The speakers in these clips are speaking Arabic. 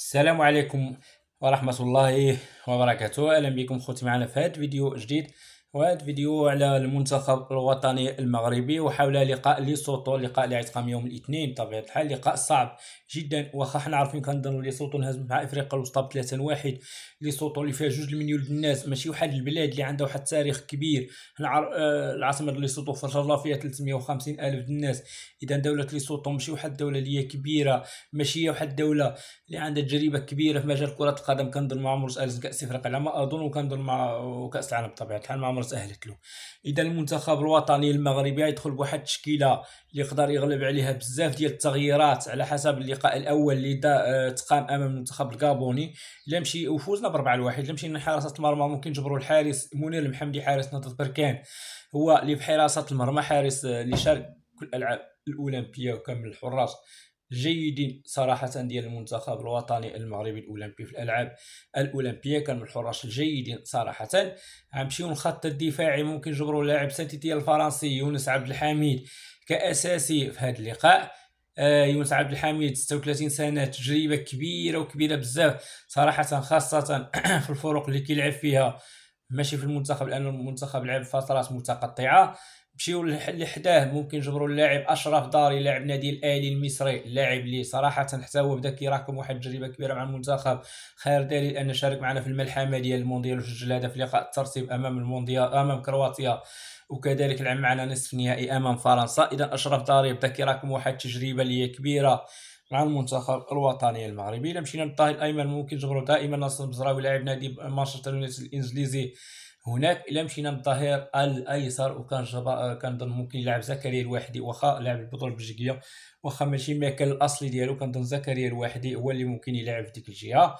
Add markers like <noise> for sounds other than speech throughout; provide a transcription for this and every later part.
السلام عليكم ورحمة الله وبركاته أهلا بكم خوتي معنا في هذا الفيديو جديد وهذا الفيديو على المنتخب الوطني المغربي وحول لقاء ليسوتو لقاء اللي يوم الاثنين بطبيعه الحال لقاء صعب جدا واخا حنا عارفين كنظن ليسوتو نهزم مع افريقيا الوسطى بثلاثة 3 1 ليسوتو اللي فيها جوج المليون الناس ماشي واحد البلاد اللي عندها واحد التاريخ كبير حنا عار... آه العاصمه ليسوتو الله فيها 350 الف الناس اذا دوله ليسوتو ماشي واحد الدوله اللي هي كبيره ماشي واحد الدوله اللي عندها تجربه كبيره في مجال كره القدم كنظن مع عمر كاس افريقيا على ما اظن وكنظن مع كاس العالم بطبيعه الحال مع عمر تاهلت له اذا المنتخب الوطني المغربي يدخل بواحد التشكيله اللي يقدر يغلب عليها بزاف ديال التغييرات على حسب اللقاء الاول اللي آه، تقام امام المنتخب الكابوني الا مشي وفوزنا ب 4 1 الا مشينا حراسه المرمى ممكن نجبروا الحارس منير المحمدي حارس نضد بركان هو اللي في حراسه المرمى حارس آه، اللي شارك كل الالعاب الاولمبيه وكامل الحراس جيدين صراحة ديال المنتخب الوطني المغربي الأولمبي في الألعاب الأولمبية كان من الحراش الجيدين صراحة غنمشيو للخط الدفاعي ممكن جبروا لاعب سانتيتي الفرنسي يونس عبد الحميد كأساسي في هذا اللقاء آه، يونس عبد الحميد 36 سنه تجربه كبيره وكبيره بزاف صراحه خاصه <clears throat> في الفرق اللي كيلعب فيها ماشي في المنتخب لان المنتخب لعب فترات متقطعه مشيو لحداه ممكن جبروا اللاعب اشرف داري لاعب نادي الاهلي المصري لاعب لي صراحه حتى هو بدا كيراكم واحد التجربه كبيره مع المنتخب خير دليل ان شارك معنا في الملحمه ديال المونديال وسجل هدف لقاء الترتيب امام المونديال امام كرواتيا وكذلك لعب معنا نصف نهائي امام فرنسا اذا اشرف داري بدا كيراكم واحد التجربه اللي هي كبيره مع المنتخب الوطني المغربي الا مشينا للظهير الايمن ممكن جبروا دائما ناصر البزراوي لاعب نادي مانشستر يونايتد الانجليزي هناك الا مشينا للظهير الايسر وكان جبا... كنظن ممكن يلعب زكريا الواحدي واخا لعب البطوله البلجيكيه واخا ماشي المكان الاصلي ديالو كنظن زكريا الواحدي هو اللي ممكن يلعب في ديك الجهه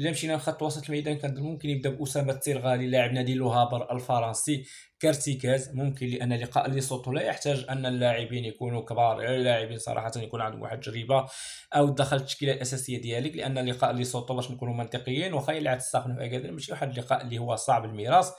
الا مشينا لخط وسط الميدان كان ممكن يبدا باسامه التيرغالي لاعب نادي لوهابر الفرنسي كارتيكاز ممكن لان لقاء لي لا يحتاج ان اللاعبين يكونوا كبار اللاعبين صراحه يكون عندهم واحد التجربه او دخل التشكيله الاساسيه ديالك لان لقاء لي سوتو باش نكونوا منطقيين واخا يلعب تستخدم في اكادير ماشي واحد اللقاء اللي هو صعب الميراث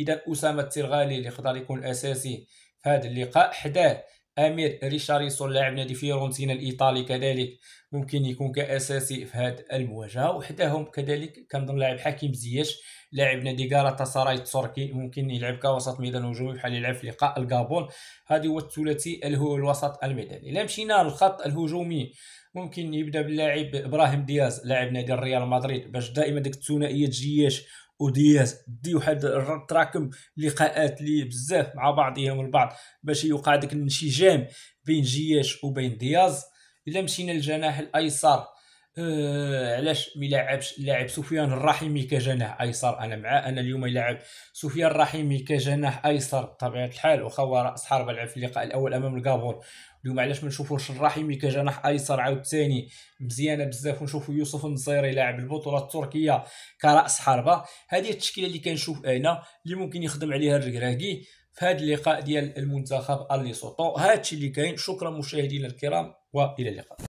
اذا اسامه التيرغالي اللي يقدر يكون اساسي في هذا اللقاء حداه امير ريشاريسون لاعب نادي فيرونتينا الايطالي كذلك ممكن يكون كاساسي في هذه المواجهه وحداهم كذلك كنظن لاعب حكيم زياش لاعب نادي غالاتا سراي التركي ممكن يلعب كوسط ميدان هجومي بحال يلعب في لقاء الغابون هذه هو الثلاثي هو الوسط الميداني الا مشينا للخط الهجومي ممكن يبدا باللاعب ابراهيم دياز لاعب نادي ريال مدريد باش دائما ديك الثنائيه جياش اوديات دي واحد تراكم لقاءات لي بزاف مع بعضهم البعض باش يوقع داك الانسجام بين جياش وبين دياز الا مشينا للجناح الايسر آه علاش ما يلعبش اللاعب سفيان الرحيمي كجناح ايسر انا مع انا اليوم يلعب سفيان الرحيمي كجناح ايسر بطبيعه الحال واخا هو راس حربه لعب في اللقاء الاول امام الكابور اليوم علاش ما نشوفوش الرحيمي كجناح ايسر عاود ثاني مزيانه بزاف ونشوفو يوسف النصيري لاعب البطوله التركيه كراس حربه هذه التشكيله اللي كنشوف انا اللي ممكن يخدم عليها الركراكي في هذا اللقاء ديال المنتخب اللي سوطو هادشي اللي كاين شكرا مشاهدينا الكرام والى اللقاء